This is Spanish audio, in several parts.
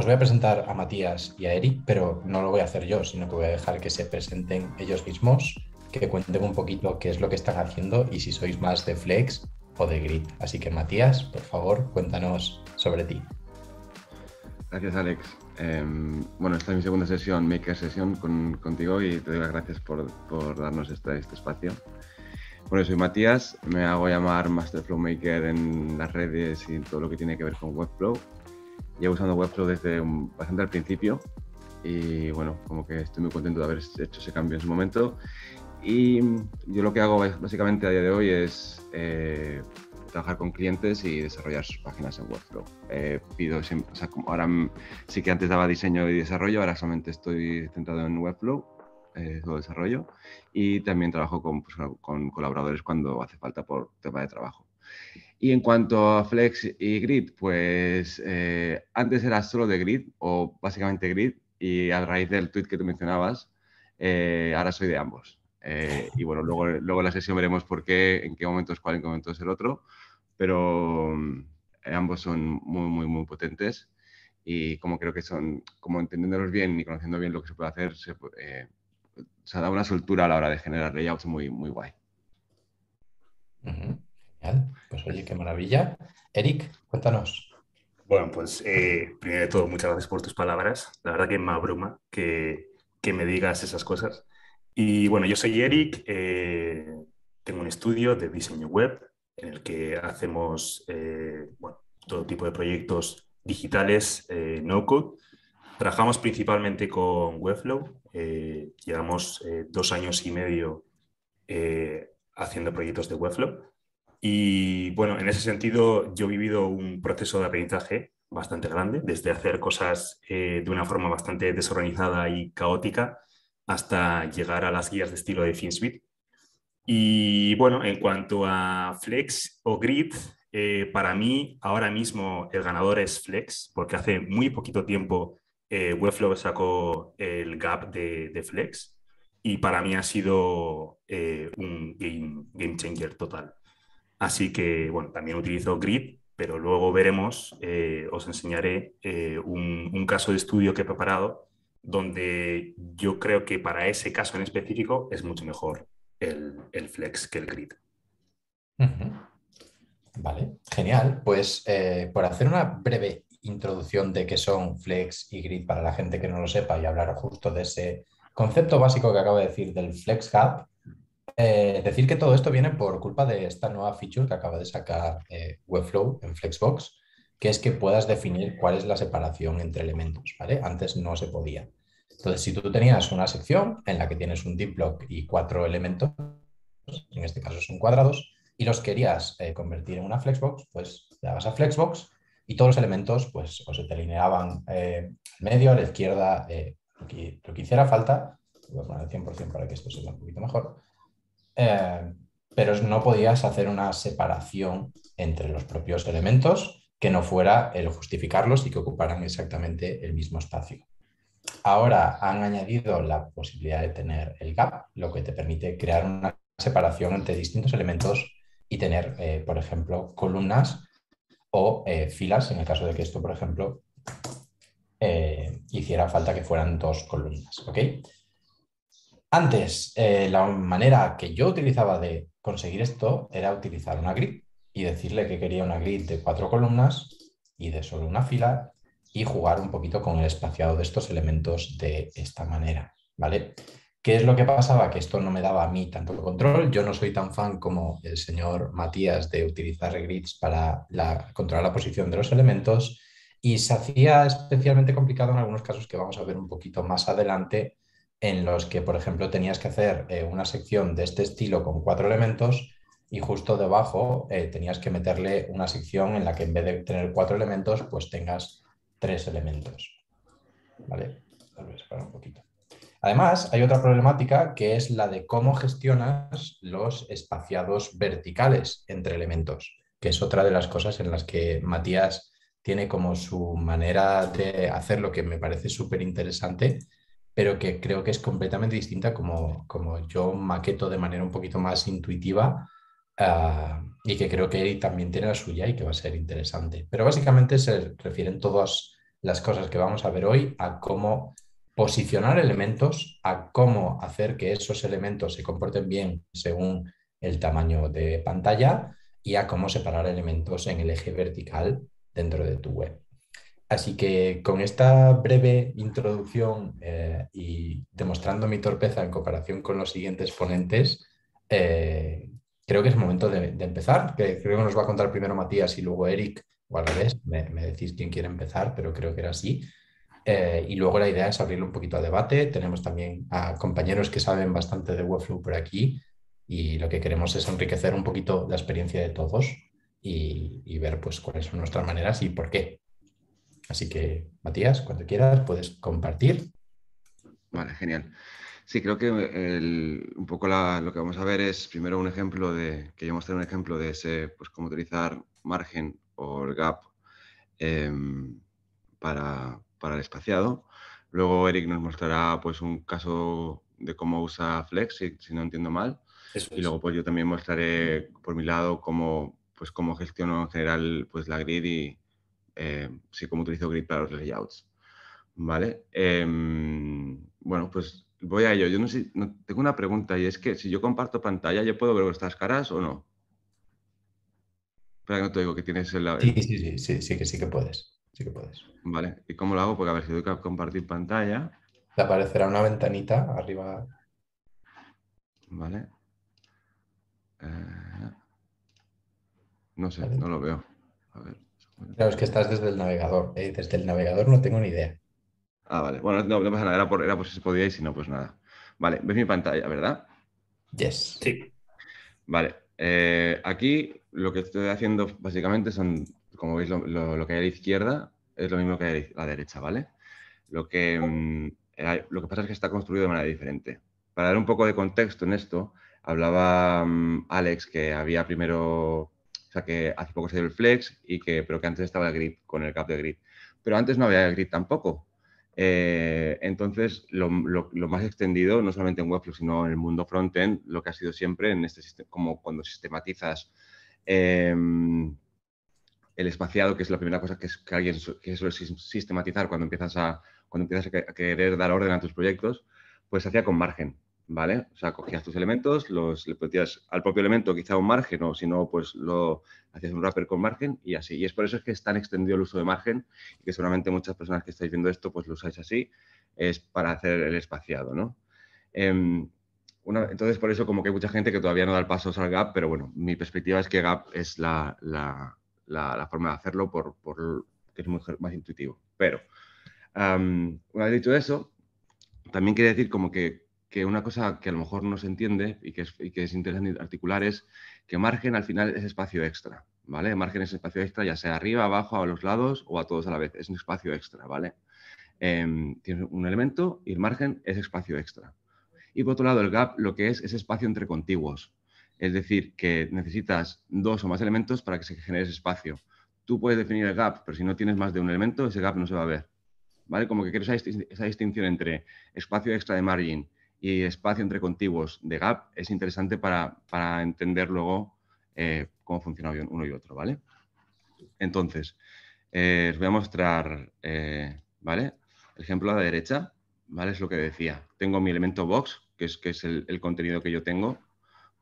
Os voy a presentar a Matías y a Eric, pero no lo voy a hacer yo, sino que voy a dejar que se presenten ellos mismos, que cuenten un poquito qué es lo que están haciendo y si sois más de Flex o de Grid. Así que Matías, por favor, cuéntanos sobre ti. Gracias, Alex. Em, bueno, esta es mi segunda sesión, Maker Sesión, con, contigo y te doy las gracias por, por darnos este, este espacio. Bueno, soy Matías, me hago llamar Master Flow Maker en las redes y en todo lo que tiene que ver con Webflow llevo usando Webflow desde um, bastante al principio y bueno, como que estoy muy contento de haber hecho ese cambio en su momento. Y um, yo lo que hago básicamente a día de hoy es eh, trabajar con clientes y desarrollar sus páginas en Webflow. Eh, pido siempre, o sea, como ahora um, sí que antes daba diseño y desarrollo, ahora solamente estoy centrado en Webflow, eh, todo desarrollo, y también trabajo con, pues, con colaboradores cuando hace falta por tema de trabajo. Y en cuanto a Flex y Grid, pues eh, antes era solo de Grid o básicamente Grid y a raíz del tweet que tú mencionabas, eh, ahora soy de ambos. Eh, y bueno, luego, luego en la sesión veremos por qué, en qué momento es cuál, en qué momento es el otro, pero mm, ambos son muy, muy, muy potentes y como creo que son, como entendiéndolos bien y conociendo bien lo que se puede hacer, se, da una soltura a la hora de generar layouts muy, muy guay. Uh pues oye, qué maravilla. Eric, cuéntanos. Bueno, pues eh, primero de todo, muchas gracias por tus palabras. La verdad que me abruma que, que me digas esas cosas. Y bueno, yo soy Eric, eh, tengo un estudio de diseño web en el que hacemos eh, todo tipo de proyectos digitales no-code. Trabajamos principalmente con Webflow. llevamos dos años y medio haciendo proyectos de Webflow. Y bueno, en ese sentido yo he vivido un proceso de aprendizaje bastante grande, desde hacer cosas eh, de una forma bastante desorganizada y caótica hasta llegar a las guías de estilo de FinSuite. Y bueno, en cuanto a Flex o Grid, eh, para mí ahora mismo el ganador es Flex, porque hace muy poquito tiempo eh, Webflow sacó el gap de, Flex y para mí ha sido un game changer total. Así que, bueno, también utilizo Grid, pero luego veremos, eh, os enseñaré eh, un, caso de estudio que he preparado donde yo creo que para ese caso en específico es mucho mejor el, Flex que el Grid. Vale, genial. Pues eh, por hacer una breve introducción de qué son Flex y Grid para la gente que no lo sepa y hablar justo de ese concepto básico que acabo de decir del Flex Hub, eh, decir que todo esto viene por culpa de esta nueva feature que acaba de sacar eh, Webflow en Flexbox, que es que puedas definir cuál es la separación entre elementos, ¿vale? Antes no se podía. Entonces, si tú tenías una sección en la que tienes un deep block y cuatro elementos, en este caso son cuadrados, y los querías eh, convertir en una Flexbox, pues te dabas a Flexbox y todos los elementos pues se te alineaban al medio, a la izquierda, lo que, hiciera falta, poner 100% para que esto se vea un poquito mejor, eh, pero no podías hacer una separación entre los propios elementos que no fuera el justificarlos y que ocuparan exactamente el mismo espacio. Ahora han añadido la posibilidad de tener el gap, lo que te permite crear una separación entre distintos elementos y tener, eh, por ejemplo, columnas o eh, filas, en el caso de que esto, por ejemplo, hiciera falta que fueran dos columnas. ¿okay? Antes, eh, la manera que yo utilizaba de conseguir esto era utilizar una grid y decirle que quería una grid de cuatro columnas y de solo una fila y jugar un poquito con el espaciado de estos elementos de esta manera, ¿vale? ¿Qué es lo que pasaba? Que esto no me daba a mí tanto control. Yo no soy tan fan como el señor Matías de utilizar grids para la, controlar la posición de los elementos y se hacía especialmente complicado en algunos casos que vamos a ver un poquito más adelante en los que, por ejemplo, tenías que hacer eh, una sección de este estilo con cuatro elementos y justo debajo eh, tenías que meterle una sección en la que en vez de tener cuatro elementos, pues tengas tres elementos. Además, hay otra problemática que es la de cómo gestionas los espaciados verticales entre elementos, que es otra de las cosas en las que Matías tiene como su manera de hacer lo que me parece súper interesante, pero que creo que es completamente distinta como, como yo maqueto de manera un poquito más intuitiva ah, y que creo que también tiene la suya y que va a ser interesante. Pero básicamente se refieren todas las cosas que vamos a ver hoy a cómo posicionar elementos, a cómo hacer que esos elementos se comporten bien según el tamaño de pantalla y a cómo separar elementos en el eje vertical dentro de tu web. Así que con esta breve introducción eh, y demostrando mi torpeza en comparación con los siguientes ponentes, eh, creo que es momento de, empezar. creo que nos va a contar primero Matías y luego Eric, o al revés, me, decís quién quiere empezar, pero creo que era así. Eh, y luego la idea es abrirlo un poquito a debate. Tenemos también a compañeros que saben bastante de Webflow por aquí y lo que queremos es enriquecer un poquito la experiencia de todos y, y ver pues, cuáles son nuestras maneras y por qué Así que, Matías, cuando quieras, puedes compartir. Vale, genial. Sí, creo que un poco la, lo que vamos a ver es primero un ejemplo de, que yo un ejemplo de ese, pues cómo utilizar margen o gap em, para, para, el espaciado. Luego Eric nos mostrará pues un caso de cómo usa Flex, si, si no entiendo mal. y luego pues yo también mostraré por mi lado cómo, pues, cómo gestiono en general pues la grid y, eh, sí, cómo utilizo grid para los layouts. ¿Vale? Em, bueno, pues voy a ello. Yo no sé, tengo una pregunta y es que si yo comparto pantalla, ¿yo puedo ver vuestras caras o no? Espera que no te digo que tienes el... Sí, sí, sí, sí, sí que sí que puedes. Sí que puedes. Vale, ¿y cómo lo hago? Porque a ver, si doy a compartir pantalla... Te aparecerá una ventanita arriba. Vale. Eh, no sé, no lo veo. A ver. Claro, es que estás desde el navegador. Eh, desde el navegador no tengo ni idea. Ah, vale. Bueno, no, pasa nada. Era por, si se podía y si no, pues nada. Vale, ves mi pantalla, ¿verdad? Yes. Sí. Vale. Eh, aquí lo que estoy haciendo básicamente son, como veis, lo, que hay a la izquierda es lo mismo que hay a la derecha, ¿vale? Lo que, mm, lo que pasa es que está construido de manera diferente. Para dar un poco de contexto en esto, hablaba mm, Alex que había primero o sea que hace poco se dio el flex, y que, pero que antes estaba el grid, con el cap de grid. Pero antes no había grid tampoco. Eh, entonces, lo, más extendido, no solamente en Webflow, sino en el mundo frontend, lo que ha sido siempre en este como cuando sistematizas em, el espaciado, que es la primera cosa que, alguien suele sistematizar cuando empiezas, a, cuando empiezas a, querer dar orden a tus proyectos, pues se hacía con margen. ¿vale? O sea, cogías tus elementos, los le ponías al propio elemento quizá un margen o si no, pues lo hacías un wrapper con margen y así. Y es por eso es que es tan extendido el uso de margen y que seguramente muchas personas que estáis viendo esto, pues lo usáis así, es para hacer el espaciado, ¿no? Em, entonces, por eso como que hay mucha gente que todavía no da el paso al GAP, pero bueno, mi perspectiva es que GAP es la, forma de hacerlo por, que es más intuitivo. Pero, em, una vez dicho eso, también quiere decir como que que una cosa que a lo mejor no se entiende y que es, interesante articular es que margen al final es espacio extra, ¿vale? Margen es espacio extra ya sea arriba, abajo, a los lados o a todos a la vez, es un espacio extra, ¿vale? Em, tienes un elemento y el margen es espacio extra. Y por otro lado, el gap lo que es es espacio entre contiguos, es decir, que necesitas dos o más elementos para que se genere ese espacio. Tú puedes definir el gap, pero si no tienes más de un elemento, ese gap no se va a ver. ¿Vale? Como que quieres esa, distinción entre espacio extra de margin y espacio entre contiguos de gap es interesante para, entender luego eh, cómo funciona uno y otro, ¿vale? Entonces, eh, os voy a mostrar, eh, ¿vale? El ejemplo a la derecha, ¿vale? Es lo que decía. Tengo mi elemento box, que es, que es el, contenido que yo tengo,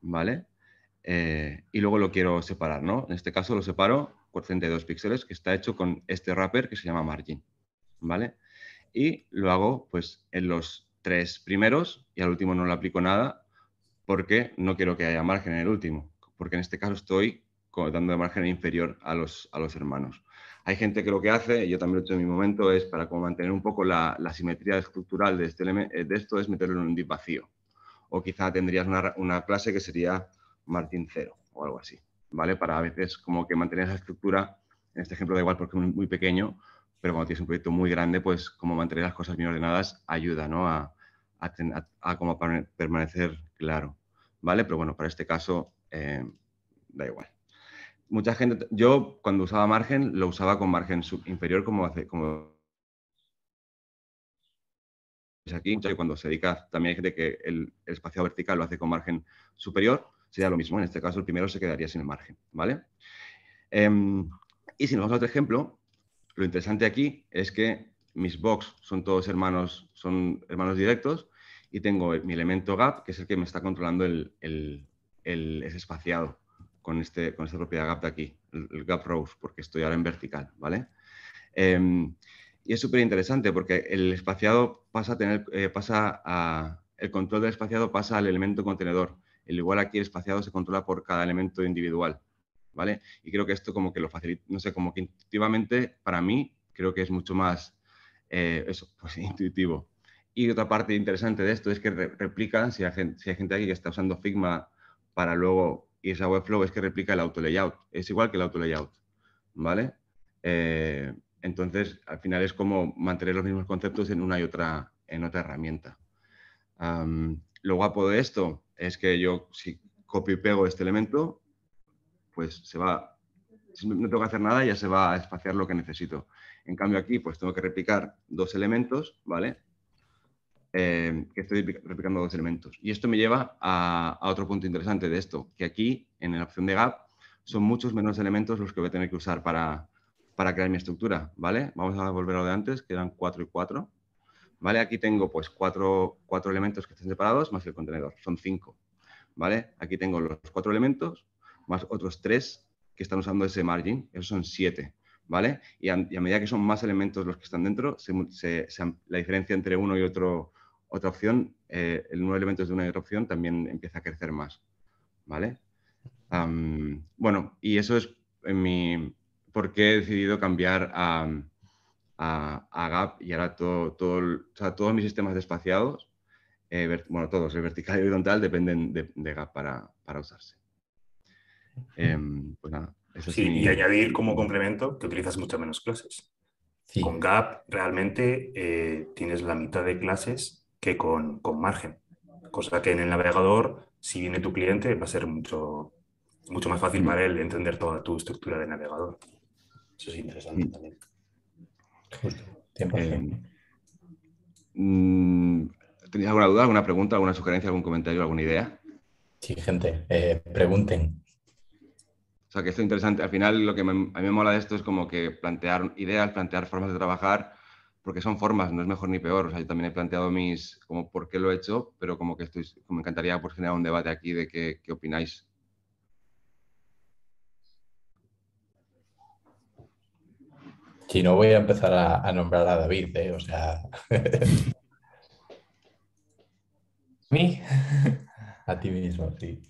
¿vale? y luego lo quiero separar, ¿no? En este caso lo separo por 32 píxeles, que está hecho con este wrapper que se llama margin, ¿vale? Y lo hago, pues, en los tres primeros y al último no le aplico nada porque no quiero que haya margen en el último, porque en este caso estoy dando de margen inferior a los, a los hermanos. Hay gente que lo que hace, yo también lo he hecho en mi momento, es para como mantener un poco la, simetría estructural de, este, eh, de esto, es meterlo en un div vacío. O quizá tendrías una, una clase que sería Martín cero o algo así, ¿vale? Para a veces como que mantener esa estructura, en este ejemplo da igual porque es muy pequeño, pero cuando tienes un proyecto muy grande, pues como mantener las cosas bien ordenadas ayuda, A, a, permanecer claro, ¿vale? Pero bueno, para este caso eh, da igual. Mucha gente, yo cuando usaba margen, lo usaba con margen inferior como hace, como aquí, cuando se dedica, también hay gente que el, espacio espaciado vertical lo hace con margen superior, sería lo mismo. En este caso, el primero se quedaría sin el margen, ¿vale? Em, y si nos vamos a otro ejemplo, lo interesante aquí es que mis box son todos hermanos, son hermanos directos y tengo mi elemento gap, que es el que me está controlando el, ese espaciado este, con, esta propiedad gap de aquí, el, gap rows, porque estoy ahora en vertical, ¿vale? Em, y es súper interesante porque el espaciado pasa a tener, eh, pasa a, el control del espaciado pasa al elemento contenedor. El igual aquí el espaciado se controla por cada elemento individual. Y creo que esto como que lo facilita, no sé, como que intuitivamente para mí creo que es mucho más eh, eso, pues, intuitivo. Y otra parte interesante de esto es que replica, si hay, gente, hay aquí que está usando Figma para luego irse a Webflow, es que replica el auto layout. Es igual que el auto layout, ¿vale? Eh, entonces, al final es como mantener los mismos conceptos en una y otra, en otra herramienta. lo guapo de esto es que yo, si copio y pego este elemento, pues se va, no tengo que hacer nada, ya se va a espaciar lo que necesito. En cambio aquí, pues tengo que replicar dos elementos, ¿vale? Eh, que estoy replicando dos elementos. Y esto me lleva a, otro punto interesante de esto, que aquí en la opción de gap son muchos menos elementos los que voy a tener que usar para, crear mi estructura, ¿vale? Vamos a volver a lo de antes, que eran 4 y 4. ¿Vale? Aquí tengo pues cuatro, cuatro elementos que están separados más el contenedor, son cinco. ¿Vale? Aquí tengo los cuatro elementos más otros tres que están usando ese margin, esos son siete, ¿vale? Y a, medida que son más elementos los que están dentro, la diferencia entre uno y otro, otra opción, eh, el número de elementos de una y otra opción también empieza a crecer más, ¿vale? bueno, y eso es en mi, por qué he decidido cambiar a, Gap y ahora todo, todo todos mis sistemas despaciados, eh, bueno, todos, el vertical y el horizontal, dependen de, de Gap para usarse. Em, pues y añadir como complemento que utilizas mucho menos clases. Con Gap realmente eh, tienes la mitad de clases que con, margen, cosa que en el navegador, si viene tu cliente, va a ser mucho, mucho más fácil mm. para él entender toda tu estructura de navegador. Eso es interesante mm. también. Justo, 100%. Em, mm, alguna duda, alguna pregunta, alguna sugerencia, algún comentario, alguna idea? Sí, gente, eh, pregunten. O sea, que esto es interesante. Al final, lo que a mí me mola de esto es como que plantear ideas, plantear formas de trabajar, porque son formas, no es mejor ni peor. O sea, yo también he planteado mis, como por qué lo he hecho, pero como que estoy, me encantaría pues, generar un debate aquí de qué, opináis. Si no, voy a empezar a, nombrar a David, ¿eh? o sea. ¿Mí? a ti mismo, sí.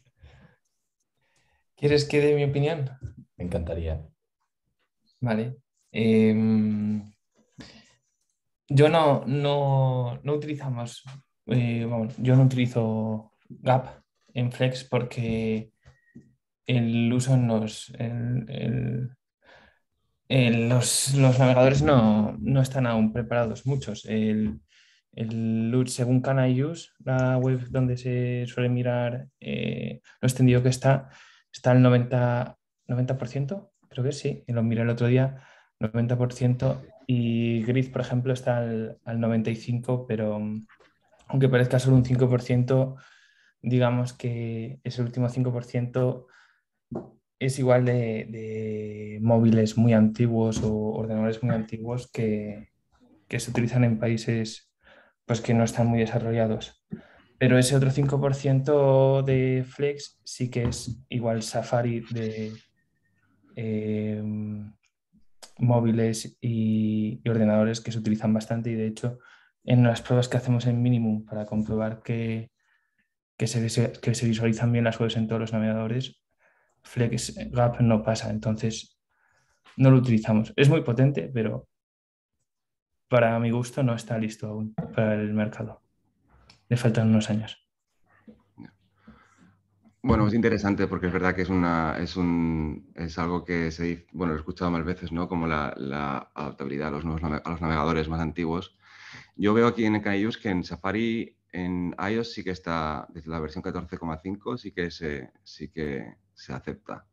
¿Quieres que dé mi opinión? Me encantaría. Vale. Em, yo no, no, utilizamos, eh, yo no utilizo Gap en Flex porque el uso en los, los, navegadores no, están aún preparados muchos. El, según Can I Use, la web donde se suele mirar eh, lo extendido que está, está el 90, 90%, creo que sí, y lo miré el otro día, 90%, y Grid, por ejemplo, está al, 95%, pero mm, aunque parezca solo un 5%, digamos que ese último 5% es igual de, móviles muy antiguos o ordenadores muy antiguos que, que, se utilizan en países pues, que no están muy desarrollados. Pero ese otro 5% de Flex sí que es igual Safari de em, móviles y, ordenadores que se utilizan bastante y de hecho en las pruebas que hacemos en Minimum para comprobar que, que, se, que se visualizan bien las webs en todos los navegadores, Flex Gap no pasa, entonces no lo utilizamos. Es muy potente, pero para mi gusto no está listo aún para el mercado le faltan unos años. Bueno, es interesante porque es verdad que es, una, es, un, es algo que se bueno, he escuchado más veces, ¿no? Como la, adaptabilidad a los, los navegadores más antiguos. Yo veo aquí en el que en Safari, en iOS sí que está, desde la versión 14,5 sí, que se, sí que se acepta.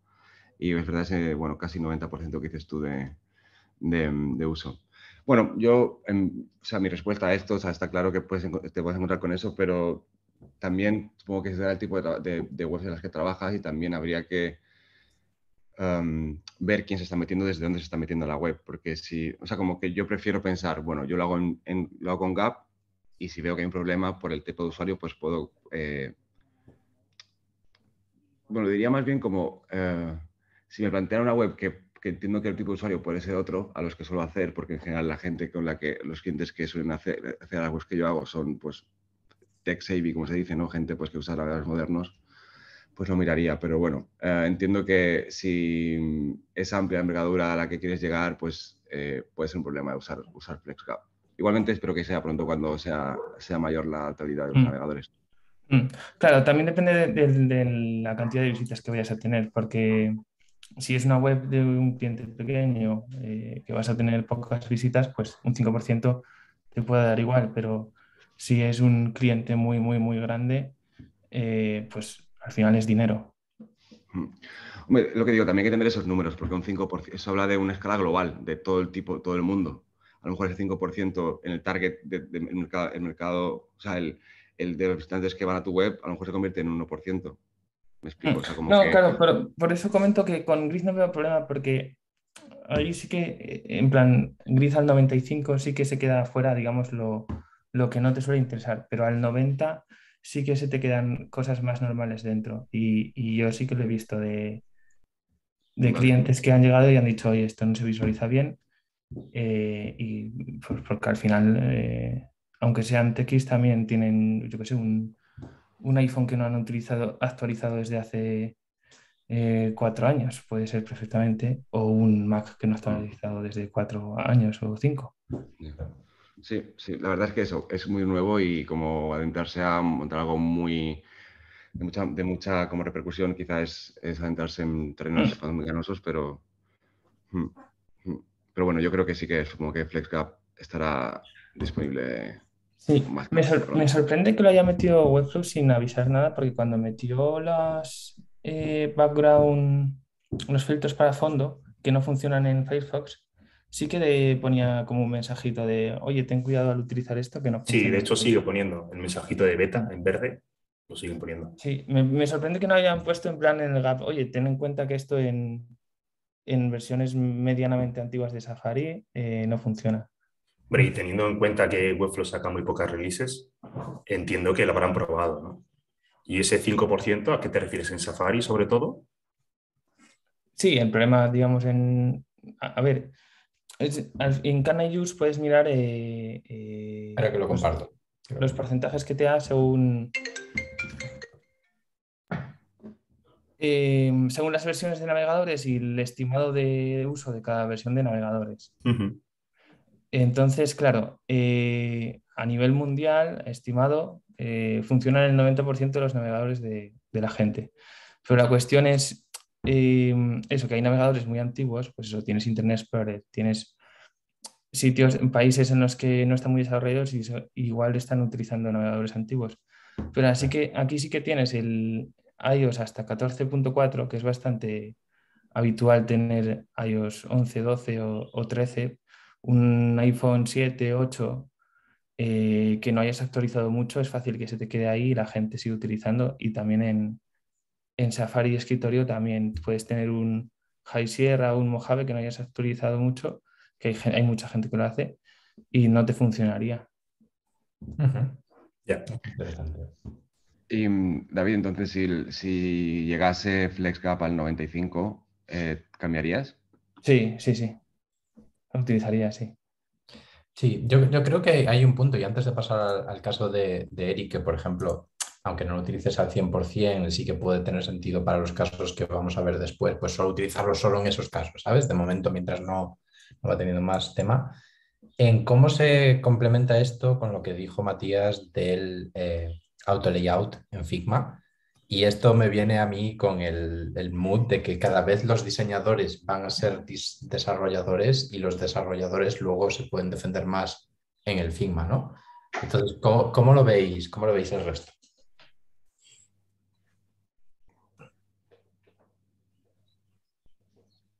Y es verdad ese, bueno, casi 90% que dices tú de, de uso. Bueno, yo, en, o sea, mi respuesta a esto, o sea, está claro que puedes, te puedes encontrar con eso, pero también supongo que ese será el tipo de, de, webs en las que trabajas y también habría que ver quién se está metiendo, desde dónde se está metiendo la web, porque si, o sea, como que yo prefiero pensar, bueno, yo lo hago, en, lo hago con Gap y si veo que hay un problema por el tipo de usuario, pues puedo, eh, bueno, diría más bien como, eh, si me planteara una web que que entiendo que el tipo de usuario puede ser otro a los que suelo hacer, porque en general la gente con la que los clientes que suelen hacer, hacer algo que yo hago son pues tech savvy, como se dice, ¿no? Gente pues que usa navegadores modernos, pues lo miraría. Pero bueno, eh, entiendo que si es amplia envergadura a la que quieres llegar, pues eh, puede ser un problema usar, usar FlexGap. Igualmente espero que sea pronto cuando sea, sea mayor la actualidad de los mm. navegadores. Mm. Claro, también depende de, la cantidad de visitas que vayas a tener, porque si es una web de un cliente pequeño eh, que vas a tener pocas visitas, pues un 5% te puede dar igual, pero si es un cliente muy, muy, muy grande, eh, pues al final es dinero. Mm. lo que digo, también hay que tener esos números, porque un 5%, eso habla de una escala global, de todo el tipo, todo el mundo. A lo mejor ese 5% en el target del de, mercado, el mercado, o sea, el, de los visitantes que van a tu web, a lo mejor se convierte en un 1% no, claro, pero por eso comento que con Gris no veo problema porque ahí sí que, eh, en plan, Gris al 95 sí que se queda fuera, digamos, lo, que no te suele interesar, pero al 90 sí que se te quedan cosas más normales dentro. Y, yo sí que lo he visto de, clientes que han llegado y han dicho, oye, esto no se visualiza bien. Eh, y pues, porque al final, eh, aunque sean TX, también tienen, yo qué sé, un, un iPhone que no han utilizado, actualizado desde hace eh, cuatro años, puede ser perfectamente, o un Mac que no ha mm. actualizado desde cuatro años o cinco. Sí, sí, la verdad es que eso es muy nuevo y como adentrarse a montar algo muy de mucha, de mucha como repercusión, quizás es, es, adentrarse en terrenos mm. muy ganosos, pero, mm, pero bueno, yo creo que sí que es como que FlexGap estará disponible Sí, me, sorprende que lo haya metido Webflow sin avisar nada, porque cuando metió las eh, background, los filtros para fondo que no funcionan en Firefox, sí que le ponía como un mensajito de, oye, ten cuidado al utilizar esto que no funciona. Sí, de hecho sigue poniendo el mensajito de beta en verde, lo siguen poniendo. Sí, me, sorprende que no hayan puesto en plan en el gap, oye, ten en cuenta que esto en, en versiones medianamente antiguas de Safari eh, no funciona y teniendo en cuenta que Webflow saca muy pocas releases, entiendo que lo habrán probado, ¿no? ¿Y ese 5% a qué te refieres en Safari sobre todo? Sí, el problema, digamos, en... A, ver, en Can I Use puedes mirar... Eh, eh que lo los, comparto. Los porcentajes que te da según... Em, según las versiones de navegadores y el estimado de uso de cada versión de navegadores. Entonces, claro, eh, a nivel mundial, estimado, eh, funcionan el 90% de los navegadores de, la gente. Pero la cuestión es em, eso, que hay navegadores muy antiguos, pues eso, tienes Internet Explorer, tienes sitios, en países en los que no están muy desarrollados y igual están utilizando navegadores antiguos. Pero así que aquí sí que tienes el iOS hasta 14.4, que es bastante habitual tener iOS 11, 12 o, o 13 un iPhone 7, 8, eh, que no hayas actualizado mucho, es fácil que se te quede ahí y la gente sigue utilizando. Y también en, en Safari escritorio también puedes tener un High Sierra o un Mojave que no hayas actualizado mucho, que hay, mucha gente que lo hace, y no te funcionaría. Y mm, David, entonces, si, si llegase FlexGap al 95, eh, ¿cambiarías? Sí, sí, sí utilizaría, sí. Sí, yo, creo que hay un punto, y antes de pasar al, caso de, Eric, que por ejemplo, aunque no lo utilices al 100%, sí que puede tener sentido para los casos que vamos a ver después, pues solo utilizarlo solo en esos casos, ¿sabes? De momento, mientras no, no va teniendo más tema. En cómo se complementa esto con lo que dijo Matías del eh, auto layout en Figma, y esto me viene a mí con el, el, mood de que cada vez los diseñadores van a ser desarrolladores y los desarrolladores luego se pueden defender más en el Figma, ¿no? Entonces, ¿cómo, lo veis? ¿Cómo lo veis el resto?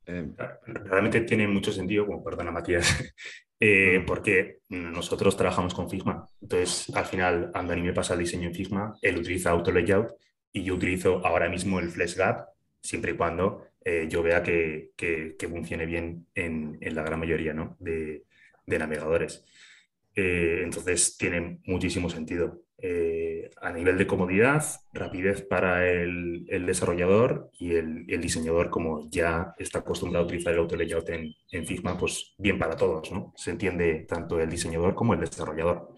Eh, realmente tiene mucho sentido, como perdona Matías, eh, porque nosotros trabajamos con Figma. Entonces, al final, cuando me pasa el diseño en Figma, él utiliza Auto Layout y yo utilizo ahora mismo el Flash Gap siempre y cuando eh, yo vea que, que, que funcione bien en, en, la gran mayoría ¿no? de, de, navegadores. Eh, entonces tiene muchísimo sentido. Eh, a nivel de comodidad, rapidez para el, el desarrollador y el, el, diseñador, como ya está acostumbrado a utilizar el auto layout en, en Figma, pues bien para todos, ¿no? Se entiende tanto el diseñador como el desarrollador.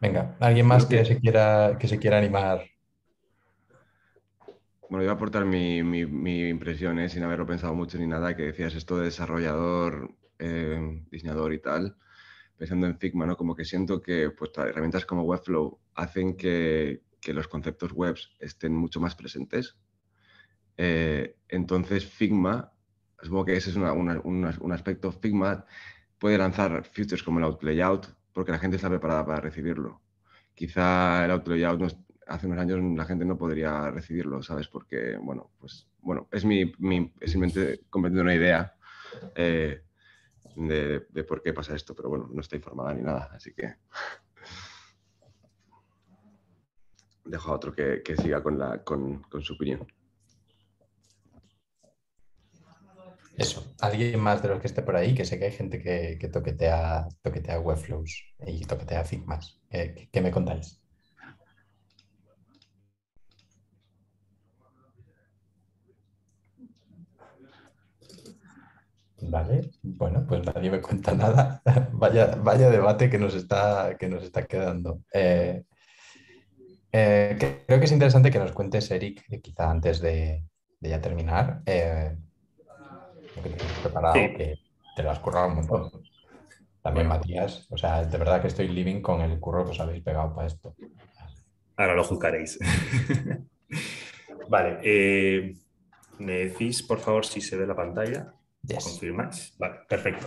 Venga, ¿alguien más que, se quiera, que se quiera animar? Bueno, iba a aportar mi, impresión, ¿eh? sin haberlo pensado mucho ni nada, que decías esto de desarrollador, eh, diseñador y tal, pensando en Figma, ¿no? Como que siento que pues, herramientas como Webflow hacen que, los conceptos web estén mucho más presentes. Eh, entonces, Figma, supongo que ese es un aspecto, Figma puede lanzar features como el outlayout porque la gente está preparada para recibirlo. Quizá el auto layout hace unos años la gente no podría recibirlo, ¿sabes? Porque, bueno, pues, bueno, es mi, mi es simplemente comprendiendo una idea eh, de, de, por qué pasa esto, pero bueno, no está informada ni nada, así que dejo a otro que, que siga con, la, con, con su opinión. eso, alguien más de los que esté por ahí, que sé que hay gente que, que toquetea, toquetea Webflows y toquetea Figmas. ¿Qué, me contáis? Vale, bueno, pues nadie me cuenta nada. vaya, vaya debate que nos está, que nos está quedando. Eh, eh, creo que es interesante que nos cuentes, Eric, quizá antes de, ya terminar, eh, que preparado, que te lo has currado un montón. También Matías, o sea, de verdad que estoy living con el curro que os habéis pegado para esto. Ahora lo juzgaréis. vale, eh, me decís por favor si se ve la pantalla. ¿Confirmáis? Vale, perfecto.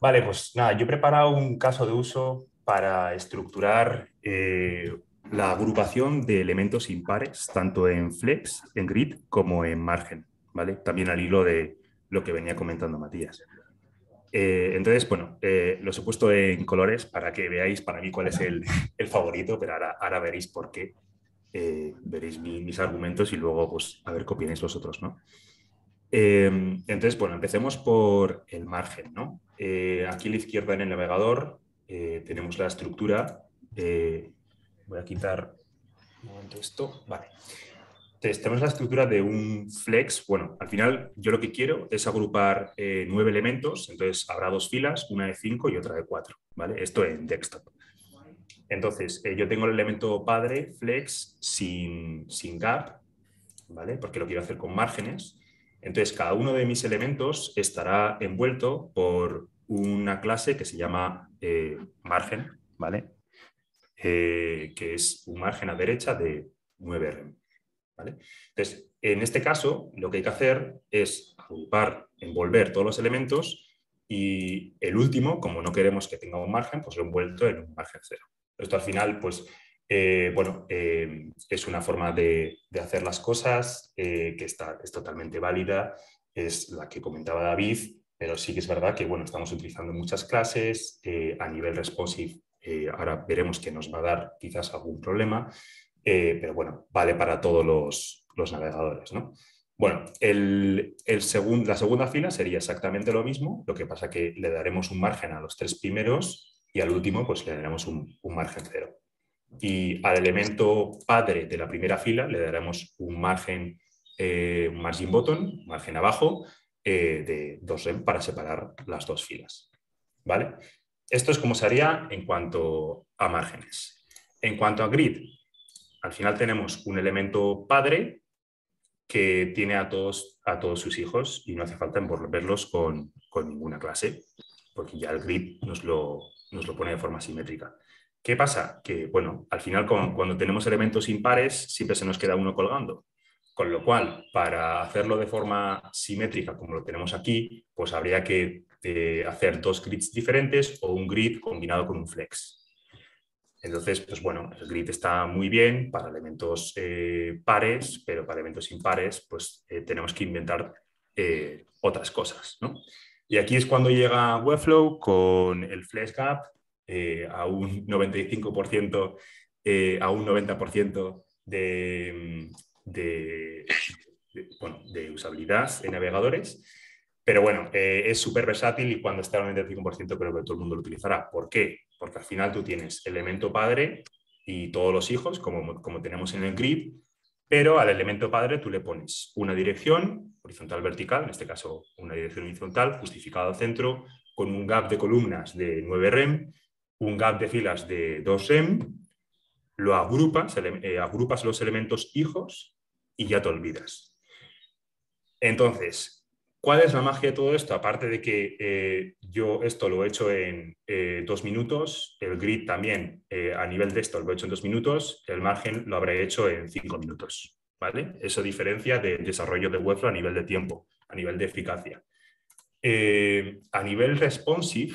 Vale, pues nada, yo he preparado un caso de uso para estructurar eh, la agrupación de elementos impares, tanto en flex, en grid, como en margen, ¿vale? También al hilo de lo que venía comentando Matías. Eh, entonces, bueno, eh, los he puesto en colores para que veáis para mí cuál es el, favorito, pero ahora, veréis por qué. Eh, veréis mis argumentos y luego, pues, a ver qué opináis vosotros, ¿no? entonces, bueno, empecemos por el margen, aquí a la izquierda en el navegador tenemos la estructura. voy a quitar un momento esto. Vale tenemos la estructura de un flex. Bueno, al final yo lo que quiero es agrupar eh, nueve elementos, entonces habrá dos filas, una de cinco y otra de cuatro, ¿vale? Esto en desktop. Entonces, eh, yo tengo el elemento padre, flex, sin, gap, ¿vale? Porque lo quiero hacer con márgenes. Entonces, cada uno de mis elementos estará envuelto por una clase que se llama eh, margen, ¿vale? que es un margen a derecha de nueve r entonces, en este caso, lo que hay que hacer es agrupar, envolver todos los elementos y el último, como no queremos que tenga un margen, pues lo he envuelto en un margen cero. Esto al final, pues, eh, bueno, eh, es una forma de, hacer las cosas eh, que está, es totalmente válida, es la que comentaba David, pero sí que es verdad que, bueno, estamos utilizando muchas clases a nivel responsive. ahora veremos que nos va a dar quizás algún problema, eh, pero bueno, vale para todos los, navegadores, ¿no? Bueno, el, el la segunda fila sería exactamente lo mismo, lo que pasa que le daremos un margen a los tres primeros y al último pues le daremos un, margen cero. Y al elemento padre de la primera fila le daremos un margen, eh, un margin button, margen abajo, eh, de 2 para separar las dos filas. ¿Vale? Esto es como se haría en cuanto a márgenes. En cuanto a grid, al final tenemos un elemento padre que tiene a todos, a todos sus hijos y no hace falta envolverlos con, con ninguna clase, porque ya el grid nos lo, nos lo pone de forma simétrica. ¿Qué pasa? Que, bueno, al final cuando tenemos elementos impares siempre se nos queda uno colgando. Con lo cual, para hacerlo de forma simétrica como lo tenemos aquí, pues habría que eh, hacer dos grids diferentes o un grid combinado con un flex. Entonces, pues bueno, el grid está muy bien para elementos eh, pares, pero para elementos impares, pues eh, tenemos que inventar eh, otras cosas, ¿no? Y aquí es cuando llega Webflow con el Flash Gap a un 95%, a un 90% de, de, bueno, de usabilidad en navegadores. Pero bueno, es súper versátil y cuando esté al 95% creo que todo el mundo lo utilizará. ¿Por qué? porque al final tú tienes elemento padre y todos los hijos, como, tenemos en el grid, pero al elemento padre tú le pones una dirección horizontal-vertical, en este caso una dirección horizontal justificada al centro, con un gap de columnas de 9 rem, un gap de filas de 2 rem, lo agrupas, eh, agrupas los elementos hijos y ya te olvidas. Entonces, ¿Cuál es la magia de todo esto? Aparte de que eh, yo esto lo he hecho en eh, dos minutos, el grid también eh, a nivel de esto lo he hecho en dos minutos, el margen lo habré hecho en cinco minutos. ¿vale? Eso diferencia del desarrollo de Webflow a nivel de tiempo, a nivel de eficacia. a nivel responsive,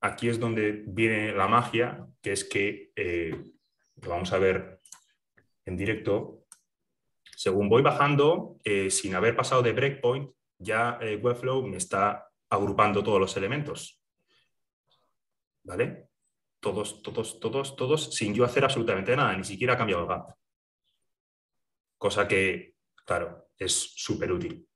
aquí es donde viene la magia, que es que lo vamos a ver en directo. Según voy bajando, sin haber pasado de breakpoint, ya eh, Webflow me está agrupando todos los elementos. ¿Vale? Todos, todos, todos, todos, sin yo hacer absolutamente nada, ni siquiera ha cambiado el GAP. Cosa que, claro, es súper útil.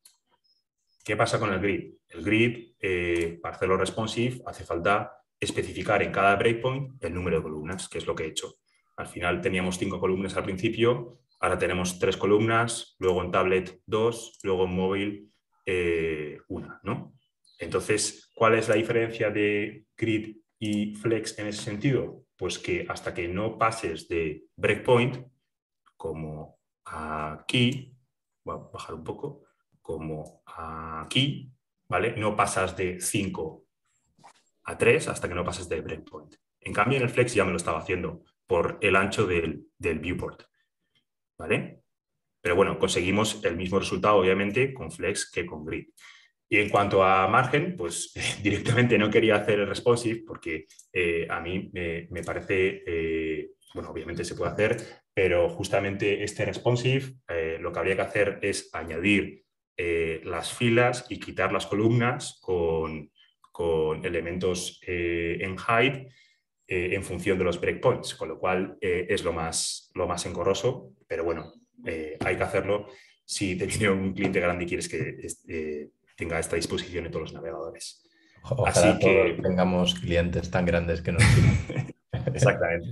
¿Qué pasa con el grid? El grid, eh, para hacerlo responsive, hace falta especificar en cada breakpoint el número de columnas, que es lo que he hecho. Al final teníamos cinco columnas al principio, ahora tenemos tres columnas, luego en tablet dos, luego en móvil eh, una, ¿no? Entonces, ¿cuál es la diferencia de grid y flex en ese sentido? Pues que hasta que no pases de breakpoint, como aquí, voy a bajar un poco, como aquí, ¿vale? No pasas de 5 a 3 hasta que no pases de breakpoint. En cambio, en el flex ya me lo estaba haciendo por el ancho del, del viewport, ¿vale? Pero bueno, conseguimos el mismo resultado, obviamente, con Flex que con Grid. Y en cuanto a margen, pues directamente no quería hacer el responsive porque eh, a mí me, parece, eh, bueno, obviamente se puede hacer, pero justamente este responsive eh, lo que habría que hacer es añadir las filas y quitar las columnas con, elementos en height en función de los breakpoints, con lo cual es lo más, lo más engorroso, pero bueno, eh, hay que hacerlo si te tiene un cliente grande y quieres que este, tenga esta disposición en todos los navegadores. Así que tengamos clientes tan grandes que no. Exactamente.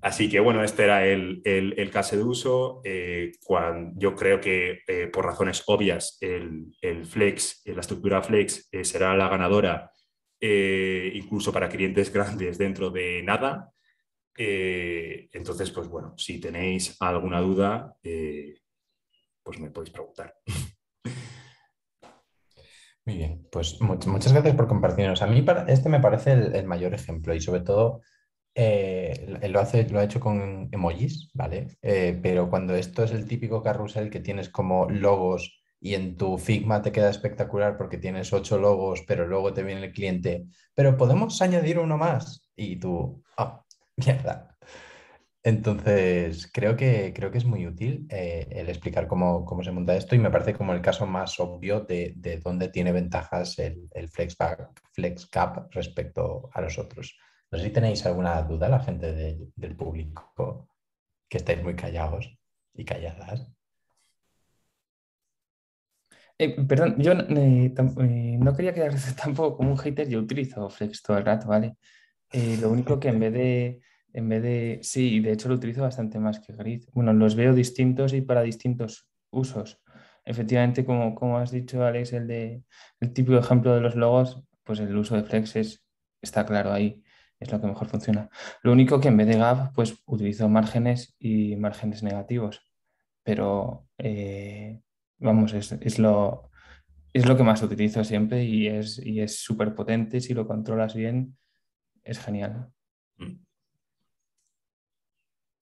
Así que bueno, este era el, caso de uso. Eh, yo creo que eh, por razones obvias el, el Flex, la estructura Flex será la ganadora incluso para clientes grandes dentro de nada. Eh, entonces, pues bueno, si tenéis alguna duda, eh, pues me podéis preguntar. Muy bien, pues muchas gracias por compartirnos. A mí este me parece el, mayor ejemplo y sobre todo eh, lo, hace, lo ha hecho con emojis, ¿vale? pero cuando esto es el típico carrusel que tienes como logos y en tu Figma te queda espectacular porque tienes ocho logos, pero luego te viene el cliente, pero podemos añadir uno más y tú, ah, Mierda. Entonces, creo que, creo que es muy útil eh, el explicar cómo, se monta esto y me parece como el caso más obvio de, dónde tiene ventajas el, el FlexCap respecto a los otros. No sé si tenéis alguna duda la gente del público, que estáis muy callados y calladas. Eh, perdón, yo eh, no quería quedar tampoco como un hater, yo utilizo Flex todo el rato, ¿vale? Eh, lo único que en vez de, en vez de, sí, de hecho lo utilizo bastante más que grid. Bueno, los veo distintos y para distintos usos. Efectivamente, como, has dicho, Alex, el, de, el típico ejemplo de los logos, pues el uso de flex está claro ahí, es lo que mejor funciona. Lo único que en vez de gap, pues utilizo márgenes y márgenes negativos, pero eh, vamos, es, es, lo, es lo que más utilizo siempre y es y súper potente si lo controlas bien es genial. Mm.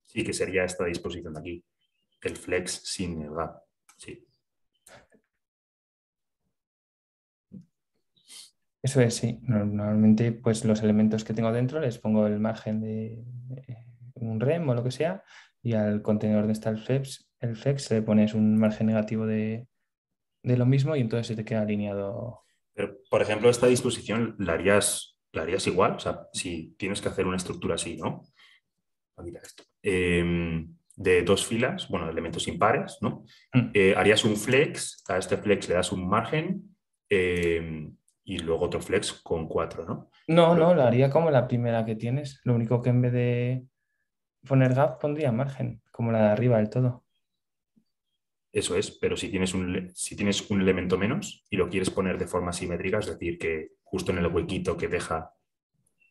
Sí, que sería esta disposición de aquí, el flex sin el Sí. Eso es, sí. Normalmente, pues los elementos que tengo dentro les pongo el margen de un rem o lo que sea, y al contenedor de estar flex, el flex le pones un margen negativo de, de lo mismo y entonces se te queda alineado. Pero, por ejemplo, esta disposición la harías ¿Lo harías igual? O sea, si tienes que hacer una estructura así, ¿no? Esto. Em, de dos filas, bueno, elementos impares, ¿no? Mm. Eh, harías un flex, a este flex le das un margen em, y luego otro flex con cuatro, ¿no? No, no, lo haría como la primera que tienes. Lo único que en vez de poner gap pondría margen, como la de arriba del todo. Eso es, pero si tienes, un, si tienes un elemento menos y lo quieres poner de forma simétrica, es decir, que justo en el huequito que deja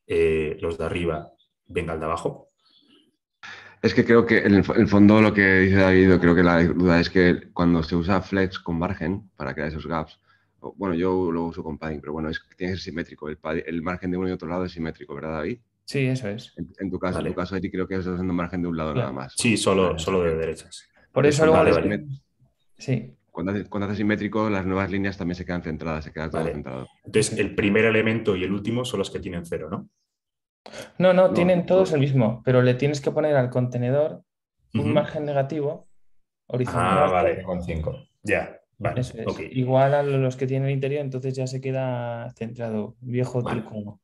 eh, los de arriba venga el de abajo. Es que creo que en el, fondo lo que dice David, creo que la duda es que cuando se usa flex con margen para crear esos gaps, bueno, yo lo uso con padding, pero bueno, es tiene que ser simétrico. El, margen de uno y otro lado es simétrico, ¿verdad, David? Sí, eso es. En, tu caso, en tu caso, creo que estás usando margen de un lado nada más. Sí, solo, solo de derechas. Por eso, algo vale, Sí. Cuando haces, simétrico, las nuevas líneas también se quedan centradas, se queda todo centrado. Entonces, el primer elemento y el último son los que tienen cero, ¿no? No, no, tienen todos el mismo, pero le tienes que poner al contenedor un margen negativo horizontal. Ah, vale, con 5. Ya, vale. es. Igual a los que tienen el interior, entonces ya se queda centrado. Viejo vale. truco.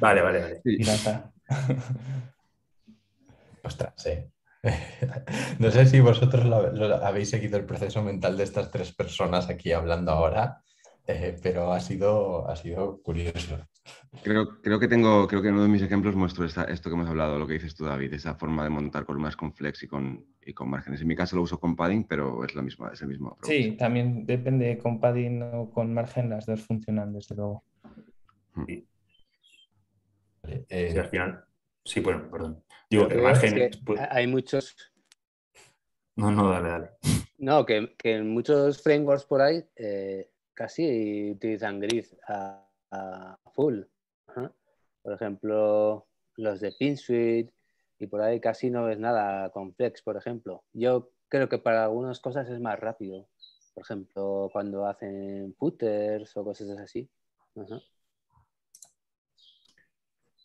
Vale, vale, vale. Ostras, sí. No sé si vosotros habéis seguido el proceso mental de estas tres personas aquí hablando ahora, eh, pero ha sido, ha sido curioso. Creo, creo, que tengo, creo que en uno de mis ejemplos muestro esto que hemos hablado, lo que dices tú, David, esa forma de montar columnas con flex y con, con márgenes. En mi caso lo uso con padding, pero es, lo mismo es el mismo. Sí, también depende con padding o con margen, las dos funcionan, desde luego. Mm. Eh, sí, bueno, perdón. Digo, pues Hay muchos. No, no, dale, dale. No, que, que muchos frameworks por ahí eh, casi utilizan grid a, full. Por ejemplo, los de PinSuite y por ahí casi no ves nada complex, por ejemplo. Yo creo que para algunas cosas es más rápido. Por ejemplo, cuando hacen putters o cosas así.